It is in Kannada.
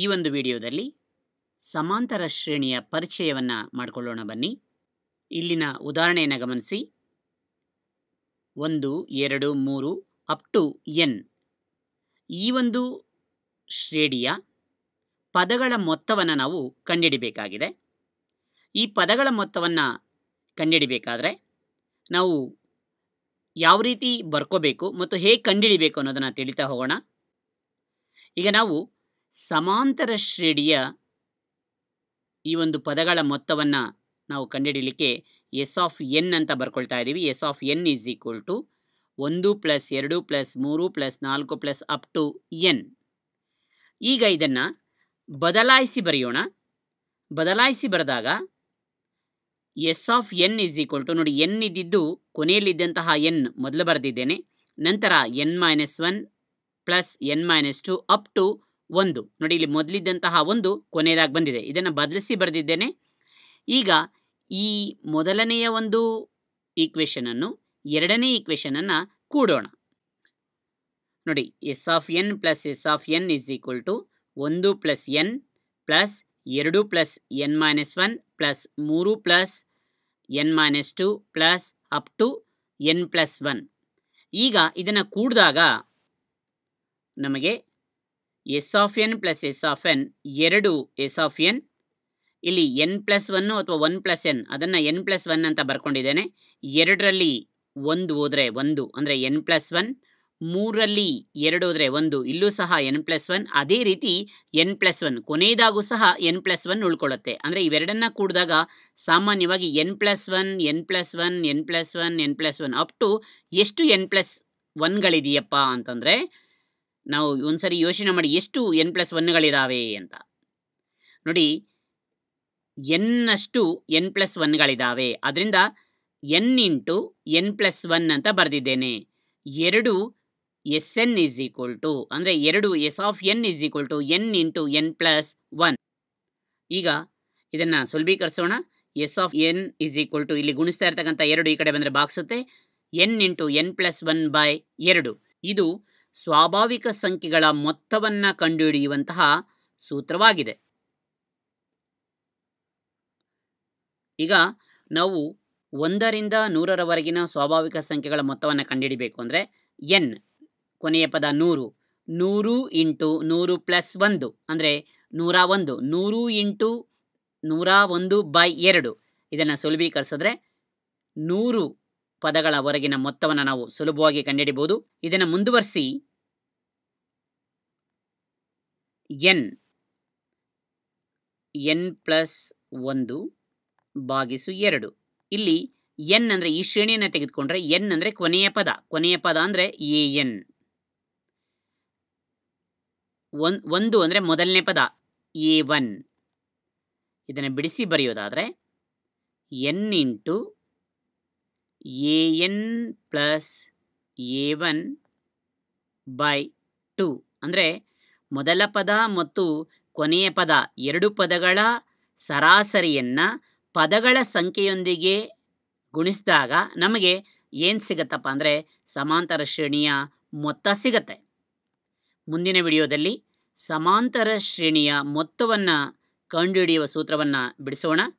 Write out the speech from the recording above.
ಈ ಒಂದು ವಿಡಿಯೋದಲ್ಲಿ ಸಮಾಂತರ ಶ್ರೇಣಿಯ ಪರಿಚಯವನ್ನು ಮಾಡಿಕೊಳ್ಳೋಣ ಬನ್ನಿ ಇಲ್ಲಿನ ಉದಾಹರಣೆಯನ್ನು ಗಮನಿಸಿ ಒಂದು ಎರಡು ಮೂರು ಅಪ್ ಟು ಎನ್ ಈ ಒಂದು ಶ್ರೇಣಿಯ ಪದಗಳ ಮೊತ್ತವನ್ನು ನಾವು ಕಂಡಿಡಿಬೇಕಾಗಿದೆ ಈ ಪದಗಳ ಮೊತ್ತವನ್ನು ಕಂಡಿಡಿಬೇಕಾದ್ರೆ ನಾವು ಯಾವ ರೀತಿ ಬರ್ಕೋಬೇಕು ಮತ್ತು ಹೇಗೆ ಕಂಡಿಡಿಬೇಕು ಅನ್ನೋದನ್ನು ತಿಳಿತಾ ಹೋಗೋಣ ಈಗ ನಾವು ಸಮಾಂತರ ಶ್ರೇಣಿಯ ಈ ಒಂದು ಪದಗಳ ಮೊತ್ತವನ್ನು ನಾವು ಕಂಡುಹಿಡಿಯಲಿಕ್ಕೆ ಎಸ್ ಆಫ್ ಎನ್ ಅಂತ ಬರ್ಕೊಳ್ತಾ ಇದ್ದೀವಿ S of N is equal to ಒಂದು ಪ್ಲಸ್ ಎರಡು ಪ್ಲಸ್ ಮೂರು ಪ್ಲಸ್ ನಾಲ್ಕು ಪ್ಲಸ್ ಅಪ್ ಟು ಎನ್ ಈಗ ಇದನ್ನು ಬದಲಾಯಿಸಿ ಬರೆಯೋಣ ಬದಲಾಯಿಸಿ ಬರೆದಾಗ S of N is equal to ನೋಡಿ ಎನ್ ಇದ್ದಿದ್ದು ಕೊನೆಯಲ್ಲಿದ್ದಂತಹ ಎನ್ ಮೊದಲು ಬರೆದಿದ್ದೇನೆ ನಂತರ N minus one plus N minus two up to ಒಂದು ನೋಡಿ ಇಲ್ಲಿ ಮೊದಲಿದ್ದಂತಹ ಒಂದು ಕೊನೆಯದಾಗಿ ಬಂದಿದೆ ಇದನ್ನು ಬದಲಿಸಿ ಬರೆದಿದ್ದೇನೆ ಈಗ ಈ ಮೊದಲನೆಯ ಒಂದು ಈಕ್ವೇಷನನ್ನು ಎರಡನೇ ಈಕ್ವೇಷನನ್ನು ಕೂಡೋಣ ನೋಡಿ S of N plus S of N is equal to ಒಂದು ಪ್ಲಸ್ ಎನ್ ಪ್ಲಸ್ ಎರಡು plus N minus one plus ಮೂರು plus N minus two plus up to N plus one ಈಗ ಇದನ್ನು ಕೂಡಿದಾಗ ನಮಗೆ S of N plus S of N ಎರಡು ಎಸ್ ಆಫ್ ಎನ್ ಇಲ್ಲಿ ಎನ್ ಪ್ಲಸ್ ಒನ್ ಅಥವಾ ಒನ್ ಪ್ಲಸ್ ಎನ್ ಅದನ್ನು ಎನ್ ಪ್ಲಸ್ ಒನ್ ಅಂತ ಬರ್ಕೊಂಡಿದ್ದೇನೆ ಎರಡರಲ್ಲಿ ಒಂದು ಹೋದರೆ ಒಂದು ಅಂದರೆ ಎನ್ ಪ್ಲಸ್ ಒನ್ ಮೂರರಲ್ಲಿ ಎರಡು ಹೋದರೆ ಒಂದು ಇಲ್ಲೂ ಸಹ ಎನ್ ಪ್ಲಸ್ ಒನ್ ಅದೇ ರೀತಿ ಎನ್ ಪ್ಲಸ್ ಒನ್ ಕೊನೆಯದಾಗೂ ಸಹ ಎನ್ ಪ್ಲಸ್ ಒನ್ ಉಳ್ಕೊಳ್ಳುತ್ತೆ ಅಂದರೆ ಇವೆರಡನ್ನ ಕೂಡಿದಾಗ ಸಾಮಾನ್ಯವಾಗಿ N plus one N plus one N plus one N plus one up to ಎಷ್ಟು ಎನ್ ಪ್ಲಸ್ ಒನ್ಗಳಿದೆಯಪ್ಪ ಅಂತಂದರೆ ನಾವು ಒಂದ್ಸರಿ ಯೋಚನೆ ಮಾಡಿ ಎಷ್ಟು ಎನ್ ಪ್ಲಸ್ ಒನ್ಗಳಿದ್ದಾವೆ ಅಂತ ನೋಡಿ ಎನ್ನಷ್ಟು ಎನ್ ಪ್ಲಸ್ ಒನ್ಗಳಿದ್ದಾವೆ ಅದರಿಂದ N into N plus one ಅಂತ ಬರೆದಿದ್ದೇನೆ ಎರಡು S N is equal to ಅಂದ್ರೆ ಎರಡು S of N is equal to N into N plus one ಈಗ ಇದನ್ನ ಸುಲಭೀಕರಿಸೋಣ S of N is equal to ಇಲ್ಲಿ ಗುಣಿಸ್ತಾ ಇರ್ತಕ್ಕಂಥ ಎರಡು ಈ ಕಡೆ ಬಂದ್ರೆ ಬಾಕ್ಸುತ್ತೆ N into N plus one by ಎರಡು ಇದು ಸ್ವಾಭಾವಿಕ ಸಂಖ್ಯೆಗಳ ಮೊತ್ತವನ್ನು ಕಂಡುಹಿಡಿಯುವಂತಹ ಸೂತ್ರವಾಗಿದೆ ಈಗ ನಾವು ಒಂದರಿಂದ ನೂರರವರೆಗಿನ ಸ್ವಾಭಾವಿಕ ಸಂಖ್ಯೆಗಳ ಮೊತ್ತವನ್ನು ಕಂಡುಹಿಡಿಬೇಕು ಅಂದರೆ ಎನ್ ಕೊನೆಯ ಪದ ನೂರು ನೂರು ಇಂಟು ನೂರು ಪ್ಲಸ್ ಒಂದು ಅಂದರೆ ನೂರ ಒಂದು ನೂರು ಇಂಟು ನೂರ ಒಂದು ಬೈ ಎರಡು ಇದನ್ನು ಸುಲಭೀಕರಿಸಿದ್ರೆ ನೂರು ಪದಗಳ ಹೊರಗಿನ ಮೊತ್ತವನ್ನು ನಾವು ಸುಲಭವಾಗಿ ಕಂಡುಹಿಡಿಯಬಹುದು ಇದನ್ನು ಮುಂದುವರಿಸಿ ಎನ್ ಎನ್ ಪ್ಲಸ್ ಒಂದು ಭಾಗಿಸು ಎರಡು ಇಲ್ಲಿ ಎನ್ ಅಂದರೆ ಈ ಶ್ರೇಣಿಯನ್ನು ತೆಗೆದುಕೊಂಡ್ರೆ ಎನ್ ಅಂದರೆ ಕೊನೆಯ ಪದ ಕೊನೆಯ ಪದ ಅಂದರೆ ಎ ಎನ್ ಒಂದು ಅಂದರೆ ಮೊದಲನೇ ಪದ ಎ ಒನ್ ಇದನ್ನು ಬಿಡಿಸಿ ಬರೆಯೋದಾದರೆ N into N plus A one by two ಅಂದರೆ ಮೊದಲ ಪದ ಮತ್ತು ಕೊನೆಯ ಪದ ಎರಡು ಪದಗಳ ಸರಾಸರಿಯನ್ನು ಪದಗಳ ಸಂಖ್ಯೆಯೊಂದಿಗೆ ಗುಣಿಸಿದಾಗ ನಮಗೆ ಏನು ಸಿಗತ್ತಪ್ಪ ಅಂದರೆ ಸಮಾಂತರ ಶ್ರೇಣಿಯ ಮೊತ್ತ ಸಿಗತ್ತೆ ಮುಂದಿನ ವಿಡಿಯೋದಲ್ಲಿ ಸಮಾಂತರ ಶ್ರೇಣಿಯ ಮೊತ್ತವನ್ನು ಕಂಡುಹಿಡಿಯುವ ಸೂತ್ರವನ್ನು ಬಿಡಿಸೋಣ